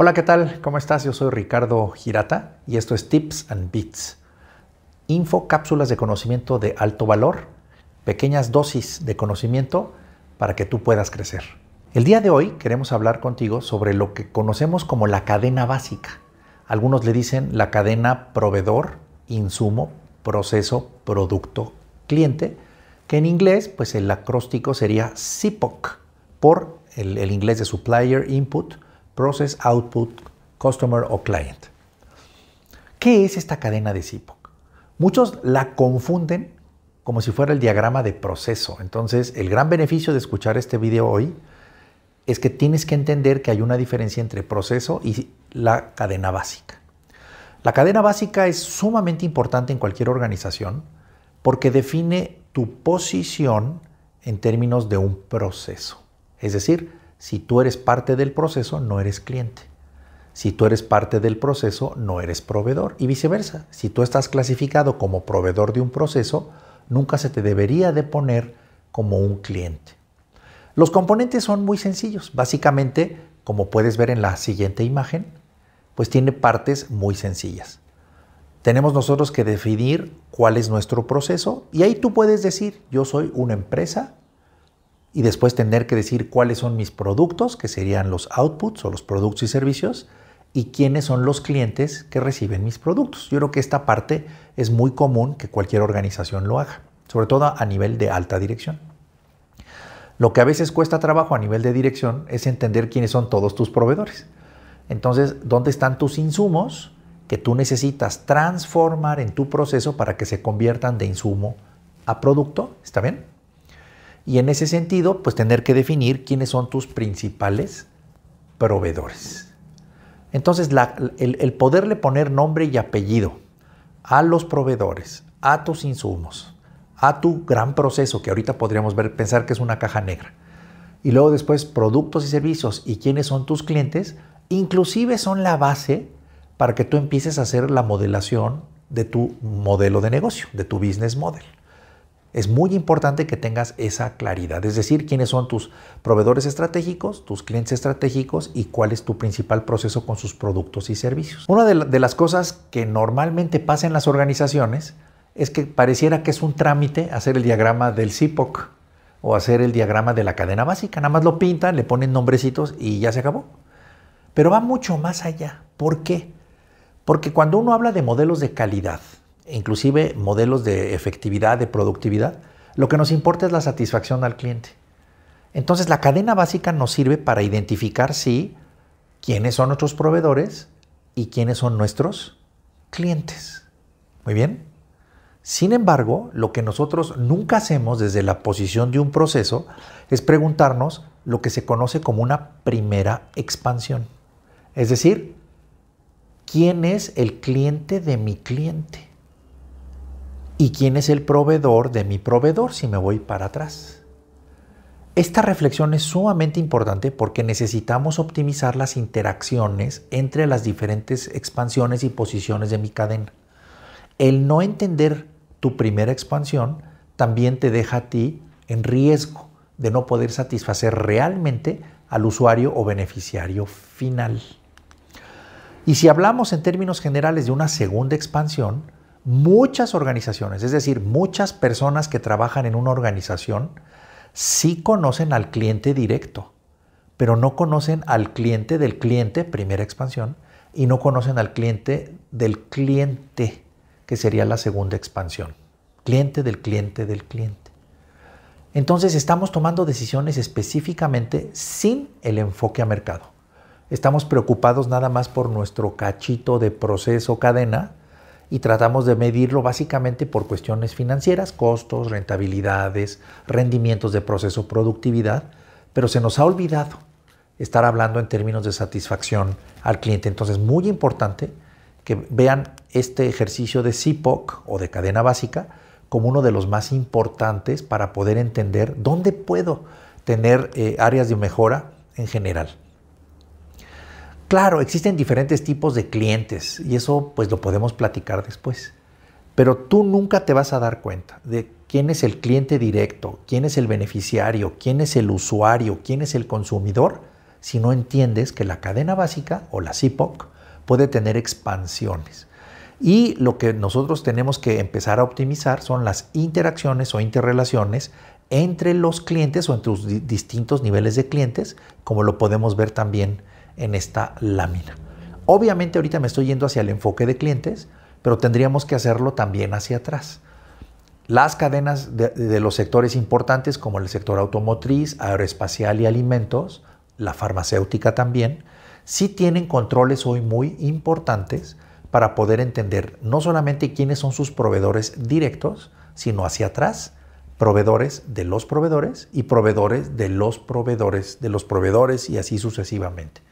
Hola, ¿qué tal? ¿Cómo estás? Yo soy Ricardo Girata y esto es Tips and Bits. Info cápsulas de conocimiento de alto valor, pequeñas dosis de conocimiento para que tú puedas crecer. El día de hoy queremos hablar contigo sobre lo que conocemos como la cadena básica. Algunos le dicen la cadena proveedor, insumo, proceso, producto, cliente, que en inglés pues el acróstico sería SIPOC por el inglés de supplier input Process Output, Customer o Client. ¿Qué es esta cadena de SIPOC? Muchos la confunden como si fuera el diagrama de proceso. Entonces, el gran beneficio de escuchar este video hoy es que tienes que entender que hay una diferencia entre proceso y la cadena básica. La cadena básica es sumamente importante en cualquier organización porque define tu posición en términos de un proceso. Es decir, si tú eres parte del proceso, no eres cliente. Si tú eres parte del proceso, no eres proveedor. Y viceversa, si tú estás clasificado como proveedor de un proceso, nunca se te debería de poner como un cliente. Los componentes son muy sencillos. Básicamente, como puedes ver en la siguiente imagen, pues tiene partes muy sencillas. Tenemos nosotros que definir cuál es nuestro proceso y ahí tú puedes decir, yo soy una empresa y después tener que decir cuáles son mis productos, que serían los outputs o los productos y servicios, y quiénes son los clientes que reciben mis productos. Yo creo que esta parte es muy común que cualquier organización lo haga, sobre todo a nivel de alta dirección. Lo que a veces cuesta trabajo a nivel de dirección es entender quiénes son todos tus proveedores. Entonces, ¿dónde están tus insumos que tú necesitas transformar en tu proceso para que se conviertan de insumo a producto? ¿Está bien? y en ese sentido, pues tener que definir quiénes son tus principales proveedores. Entonces, el, poderle poner nombre y apellido a los proveedores, a tus insumos, a tu gran proceso, que ahorita podríamos ver, pensar que es una caja negra, y luego después productos y servicios y quiénes son tus clientes, inclusive son la base para que tú empieces a hacer la modelación de tu modelo de negocio, de tu business model. Es muy importante que tengas esa claridad, es decir, quiénes son tus proveedores estratégicos, tus clientes estratégicos y cuál es tu principal proceso con sus productos y servicios. Una de, las cosas que normalmente pasa en las organizaciones es que pareciera que es un trámite hacer el diagrama del CIPOC o hacer el diagrama de la cadena básica. Nada más lo pintan, le ponen nombrecitos y ya se acabó. Pero va mucho más allá. ¿Por qué? Porque cuando uno habla de modelos de calidad, inclusive modelos de efectividad, de productividad, lo que nos importa es la satisfacción al cliente. Entonces la cadena básica nos sirve para identificar si quiénes son nuestros proveedores y quiénes son nuestros clientes. Muy bien. Sin embargo, lo que nosotros nunca hacemos desde la posición de un proceso es preguntarnos lo que se conoce como una primera expansión. Es decir, ¿quién es el cliente de mi cliente? ¿Y quién es el proveedor de mi proveedor si me voy para atrás? Esta reflexión es sumamente importante porque necesitamos optimizar las interacciones entre las diferentes expansiones y posiciones de mi cadena. El no entender tu primera expansión también te deja a ti en riesgo de no poder satisfacer realmente al usuario o beneficiario final. Y si hablamos en términos generales de una segunda expansión, muchas organizaciones, es decir, muchas personas que trabajan en una organización, sí conocen al cliente directo, pero no conocen al cliente del cliente, primera expansión, y no conocen al cliente del cliente, que sería la segunda expansión. Cliente del cliente del cliente. Entonces estamos tomando decisiones específicamente sin el enfoque a mercado. Estamos preocupados nada más por nuestro cachito de proceso cadena y tratamos de medirlo básicamente por cuestiones financieras, costos, rentabilidades, rendimientos de proceso, productividad, pero se nos ha olvidado estar hablando en términos de satisfacción al cliente. Entonces, muy importante que vean este ejercicio de CIPOC o de cadena básica como uno de los más importantes para poder entender dónde puedo tener eh, áreas de mejora en general. Claro, existen diferentes tipos de clientes y eso pues lo podemos platicar después. Pero tú nunca te vas a dar cuenta de quién es el cliente directo, quién es el beneficiario, quién es el usuario, quién es el consumidor, si no entiendes que la cadena básica o la CIPOC puede tener expansiones. Y lo que nosotros tenemos que empezar a optimizar son las interacciones o interrelaciones entre los clientes o entre los distintos niveles de clientes, como lo podemos ver también en esta lámina. Obviamente ahorita me estoy yendo hacia el enfoque de clientes, pero tendríamos que hacerlo también hacia atrás. Las cadenas de, los sectores importantes como el sector automotriz, aeroespacial y alimentos, la farmacéutica también, sí tienen controles hoy muy importantes para poder entender no solamente quiénes son sus proveedores directos, sino hacia atrás, proveedores de los proveedores y proveedores de los proveedores de los proveedores y así sucesivamente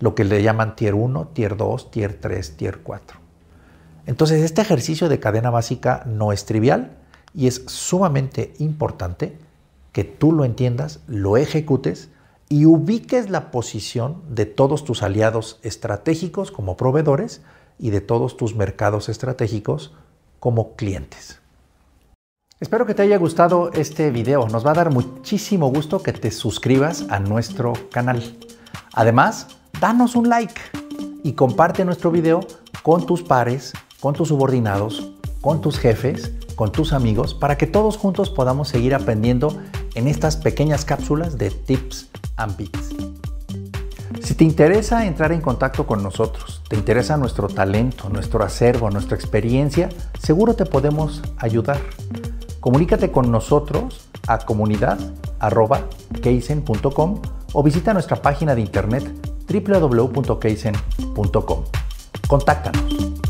lo que le llaman tier 1, tier 2, tier 3, tier 4. Entonces, este ejercicio de cadena básica no es trivial y es sumamente importante que tú lo entiendas, lo ejecutes y ubiques la posición de todos tus aliados estratégicos como proveedores y de todos tus mercados estratégicos como clientes. Espero que te haya gustado este video. Nos va a dar muchísimo gusto que te suscribas a nuestro canal. Además, danos un like y comparte nuestro video con tus pares, con tus subordinados, con tus jefes, con tus amigos, para que todos juntos podamos seguir aprendiendo en estas pequeñas cápsulas de tips and bits. Si te interesa entrar en contacto con nosotros, te interesa nuestro talento, nuestro acervo, nuestra experiencia, seguro te podemos ayudar. Comunícate con nosotros a comunidad.keisen.com o visita nuestra página de internet www.keisen.com. Contáctanos.